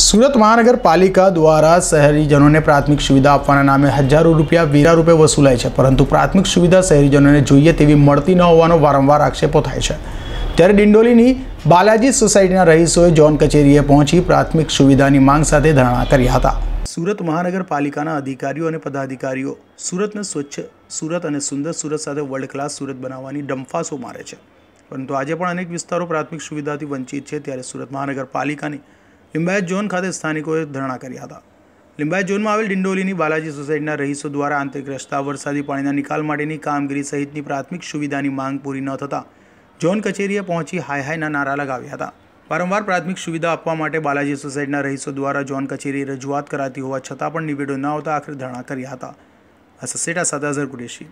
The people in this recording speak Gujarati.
સુરત મહાનગરપાલિકા દ્વારા શહેરીજનોને પ્રાથમિક સુવિધા આપવાના નામે હજારો રૂપિયા વીરા રૂપે વસૂલાય છે પરંતુ પ્રાથમિક સુવિધા શહેરીજનોને જોઈએ તેવી મળતી ન હોવાનો વારંવાર આક્ષેપો થાય છે ત્યારે ડિંડોલીની બાલાજી સોસાયટીના રહીશોએ જોન કચેરીએ પહોંચી પ્રાથમિક સુવિધાની માંગ સાથે ધરણા કર્યા હતા સુરત મહાનગરપાલિકાના અધિકારીઓ અને પદાધિકારીઓ સુરતને સ્વચ્છ સુરત અને સુંદર સુરત સાથે વર્લ્ડ ક્લાસ સુરત બનાવવાની ડંફાસો મારે છે પરંતુ આજે પણ અનેક વિસ્તારો પ્રાથમિક સુવિધાથી વંચિત છે ત્યારે સુરત મહાનગરપાલિકાની લિંબાયત ઝોન ખાતે સ્થાનિકોએ ધરણા કર્યા હતા લિંબાયત ઝોનમાં આવેલ ડિંડોલીની બાલાજી સોસાયટીના રહીશો દ્વારા આંતરિક રસ્તા વરસાદી પાણીના નિકાલ માટેની કામગીરી સહિતની પ્રાથમિક સુવિધાની માંગ પૂરી ન થતાં ઝોન કચેરીએ પહોંચી હાય હાયના નારા લગાવ્યા હતા વારંવાર પ્રાથમિક સુવિધા આપવા માટે બાલાજી સોસાયટીના રહીશો દ્વારા ઝોન કચેરી રજૂઆત કરાતી હોવા છતાં પણ નિવેડો ન આવતા આખરે ધરણા કર્યા હતા આ સસેટા સાથે અઝર કુરેશી